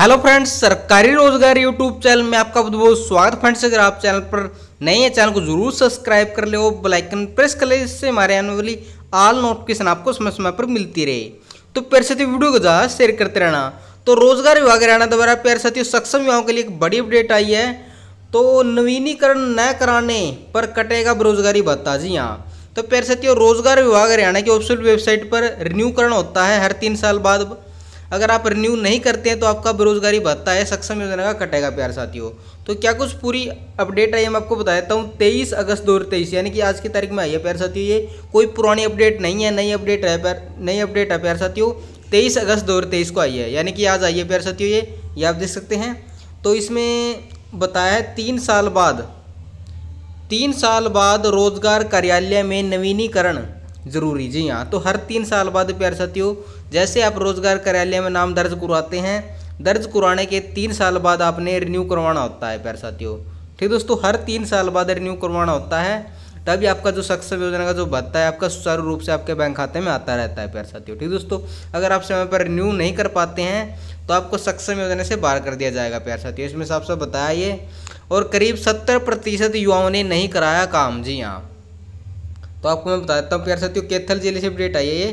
Hello friends सरकारी रोजगार YouTube channel में आपका बहुत बहुत स्वागत फ्रेंड्स अगर आप चैनल पर नए हैं चैनल को जरूर सब्सक्राइब कर ले बेल आइकन प्रेस कर ले जिससे हमारे आने वाली ऑल नोटिफिकेशन आपको समय समय पर मिलती रहे तो प्यार साथियों वीडियो को ज़्यादा शेयर करते रहना तो रोजगार विभाग हरियाणा द्वारा प्यार साथियों सक्षम युवाओं के लिए एक बड़ी अपडेट आई है तो नवीनीकरण न कराने पर कटेगा बेरोजगारी भत्ता जी हाँ तो प्यार साथियों रोजगार विभाग हरियाणा की ऑफिशियल वेबसाइट पर रिन्यू करण होता है हर तीन साल बाद अगर आप रिन्यू नहीं करते हैं तो आपका बेरोजगारी भत्ता है सक्षम योजना का कटेगा प्यार साथियों तो क्या कुछ पूरी अपडेट आई हम आपको बता देता हूँ तेईस अगस्त दो यानी कि आज की तारीख में आई है प्यार साथियों ये कोई पुरानी अपडेट नहीं है नई अपडेट है प्यार नई अपडेट है प्यार साथियों तेईस अगस्त दो को आई है यानी कि आज आई है प्यार साथियों ये ये आप देख सकते हैं तो इसमें बताया है तीन साल बाद तीन साल बाद रोजगार कार्यालय में नवीनीकरण जरूरी जी हाँ तो हर तीन साल बाद प्यार साथियों जैसे आप रोजगार कार्यालय में नाम दर्ज करवाते हैं दर्ज करवाने के तीन साल बाद आपने रिन्यू करवाना होता है प्यार साथियों ठीक दोस्तों हर तीन साल बाद रिन्यू करवाना होता है तभी आपका जो सक्षम योजना का जो भत्ता है आपका सुचारू रूप से आपके बैंक खाते में आता रहता है प्यार साथियों ठीक दोस्तों अगर आप समय पर रिन्यू नहीं कर पाते हैं तो आपको सक्षम योजना से बाहर कर दिया जाएगा प्यार साथियों इसमें साफ साफ बताया ये और करीब सत्तर प्रतिशत युवाओं ने नहीं कराया काम जी हाँ तो आपको मैं बता देता हूँ प्यार साथियों कैथल जिले से अपडेट आई है ये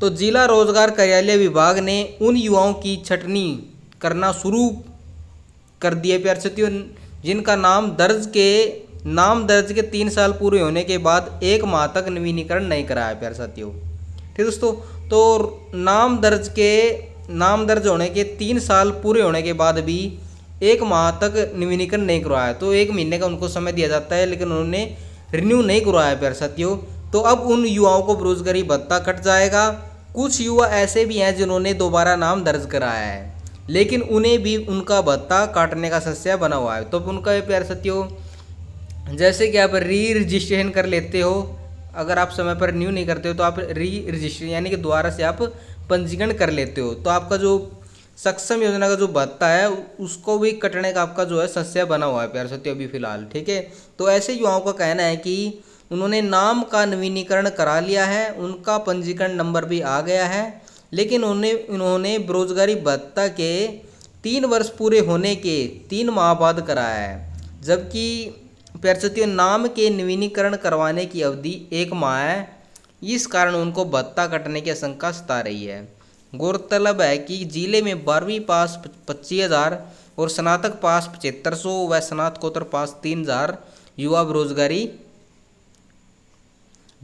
तो जिला रोजगार कार्यालय विभाग ने उन युवाओं की छटनी करना शुरू कर दिया प्यार साथियों जिनका नाम दर्ज के नाम दर्ज के तीन साल पूरे होने के बाद एक माह तक नवीनीकरण नहीं कराया प्यार साथियों ठीक दोस्तों तो नाम दर्ज के नाम दर्ज होने के तीन साल पूरे होने के बाद भी एक माह तक नवीनीकरण नहीं करवाया तो एक महीने का उनको समय दिया जाता है लेकिन उन्होंने रिन्यू नहीं करवाया प्यार साथियों तो अब उन युवाओं को बेरोजगारी भत्ता कट जाएगा कुछ युवा ऐसे भी हैं जिन्होंने दोबारा नाम दर्ज कराया है लेकिन उन्हें भी उनका भत्ता काटने का सस्या बना हुआ है तो उनका ये प्यार साथियों जैसे कि आप री रजिस्ट्रेशन कर लेते हो अगर आप समय पर न्यू नहीं करते हो तो आप री रजिस्ट्रेशन यानी कि दोबारा से आप पंजीकरण कर लेते हो तो आपका जो सक्षम योजना का जो भत्ता है उसको भी कटने का आपका जो है सस्या बना हुआ है प्यार सत्य अभी फिलहाल ठीक है तो ऐसे युवाओं का कहना है कि उन्होंने नाम का नवीनीकरण करा लिया है उनका पंजीकरण नंबर भी आ गया है लेकिन उन्हें उन्होंने बेरोजगारी भत्ता के तीन वर्ष पूरे होने के तीन माह बाद कराया है जबकि प्यारसतियों नाम के नवीनीकरण करवाने की अवधि एक माह है इस कारण उनको भत्ता कटने की आशंका सता रही है गौरतलब है कि जिले में बारहवीं पास पच्चीस हज़ार और स्नातक पास पचहत्तर सौ व स्नातकोत्तर पास तीन हज़ार युवा बेरोजगारी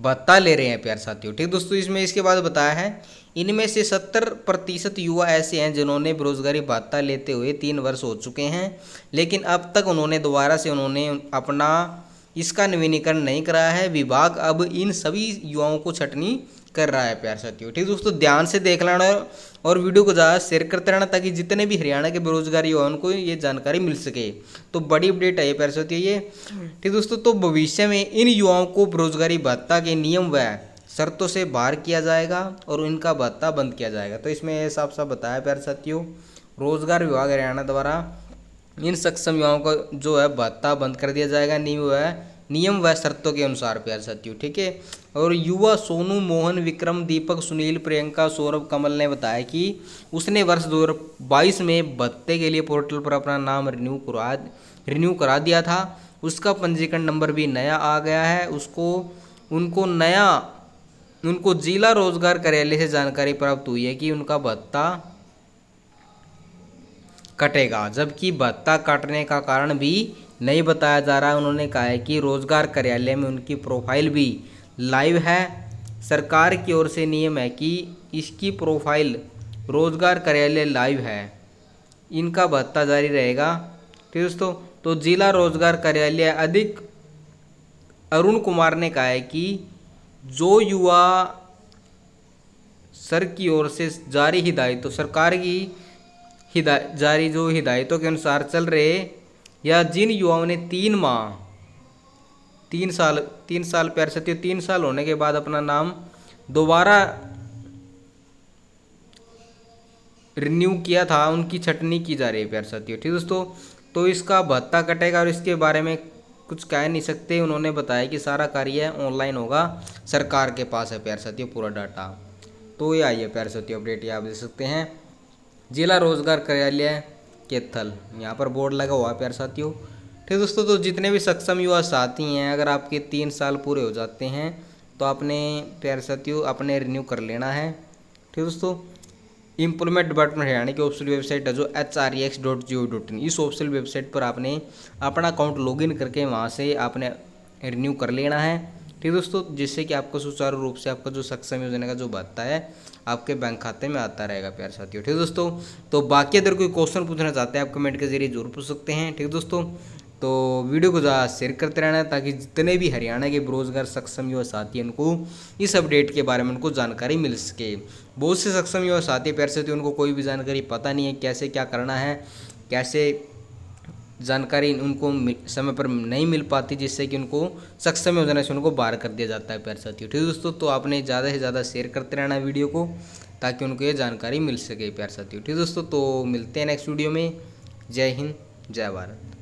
भत्ता ले रहे हैं प्यार साथियों ठीक दोस्तों इसमें इसके बाद बताया है इनमें से सत्तर प्रतिशत युवा ऐसे हैं जिन्होंने बेरोजगारी भत्ता लेते हुए तीन वर्ष हो चुके हैं लेकिन अब तक उन्होंने दोबारा से उन्होंने अपना इसका नवीनीकरण नहीं कराया है विभाग अब इन सभी युवाओं को छटनी कर रहा है प्यार साथियों ठीक दोस्तों ध्यान से देख लेना और वीडियो को ज़्यादा शेयर करते रहना ताकि जितने भी हरियाणा के बेरोजगारी युवा उनको ये जानकारी मिल सके तो बड़ी अपडेट है ये प्यार साथियों ये हम्म। ठीक दोस्तों तो भविष्य में इन युवाओं को बेरोजगारी भत्ता के नियम व शर्तों से बाहर किया जाएगा और इनका भत्ता बंद किया जाएगा तो इसमें यह साफ साफ बताया प्यार साथियों रोजगार विभाग हरियाणा द्वारा इन सक्षम युवाओं का जो है भत्ता बंद कर दिया जाएगा नियम है नियम व शर्तों के अनुसार प्यार साथियों ठीक है और युवा सोनू मोहन विक्रम दीपक सुनील प्रियंका सौरभ कमल ने बताया कि उसने वर्ष 2022 में भत्ते के लिए पोर्टल पर अपना नाम रिन्यू करा रिन्यू करा दिया था उसका पंजीकरण नंबर भी नया आ गया है उसको उनको नया उनको जिला रोजगार कार्यालय से जानकारी प्राप्त हुई है कि उनका भत्ता कटेगा जबकि भत्ता काटने का कारण भी नहीं बताया जा रहा है उन्होंने कहा है कि रोजगार कार्यालय में उनकी प्रोफाइल भी लाइव है सरकार की ओर से नियम है कि इसकी प्रोफाइल रोजगार कार्यालय लाइव है इनका भत्ता जारी रहेगा ठीक दोस्तों तो जिला रोजगार कार्यालय अधिक अरुण कुमार ने कहा है कि जो युवा सर की ओर से जारी हिदायतों सरकार की हिदाय जारी जो हिदायतों के अनुसार चल रहे या जिन युवाओं ने तीन माह तीन साल तीन साल प्यार सत्य तीन साल होने के बाद अपना नाम दोबारा रिन्यू किया था उनकी छटनी की जा रही है प्यार साथियों ठीक दोस्तों तो इसका भत्ता कटेगा और इसके बारे में कुछ कह नहीं सकते उन्होंने बताया कि सारा कार्य ऑनलाइन होगा सरकार के पास है प्यार साथियों पूरा डाटा तो ये आइए प्यार साथियों अपडेट ये आप दे सकते हैं जिला रोजगार कार्यालय केथल यहाँ पर बोर्ड लगा हुआ है प्यार साथियों ठीक दोस्तों तो जितने भी सक्षम युवा साथी हैं अगर आपके तीन साल पूरे हो जाते हैं तो आपने प्यार साथियों अपने रिन्यू कर लेना है ठीक दोस्तों इम्प्लॉयमेंट डिपार्टमेंट हरियाणा की ऑफिशियल वेबसाइट है जो H R X dot G O dot in इस ऑफिशियल वेबसाइट पर आपने अपना अकाउंट लॉगिन करके वहाँ से आपने रिन्यू कर लेना है ठीक दोस्तों जिससे कि आपको सुचारू रूप से आपका जो सक्षम योजना का जो भत्ता है आपके बैंक खाते में आता रहेगा प्यार साथियों ठीक दोस्तों तो बाकी अगर कोई क्वेश्चन पूछना चाहते हैं आप कमेंट के जरिए जरूर पूछ सकते हैं ठीक दोस्तों तो वीडियो को ज़्यादा शेयर करते रहना ताकि जितने भी हरियाणा के बेरोजगार सक्षम युवा साथी उनको इस अपडेट के बारे में उनको जानकारी मिल सके बहुत से सक्षम युवा साथी प्यार साथी उनको कोई भी जानकारी पता नहीं है कैसे क्या करना है कैसे जानकारी उनको समय पर नहीं मिल पाती जिससे कि उनको सक्षम योजना से उनको बाहर कर दिया जाता है प्यार साथियों ठीक है दोस्तों तो आपने ज़्यादा से ज़्यादा शेयर करते रहना वीडियो को ताकि उनको ये जानकारी मिल सके प्यार साथियों ठीक है दोस्तों तो मिलते हैं नेक्स्ट वीडियो में जय हिंद जय भारत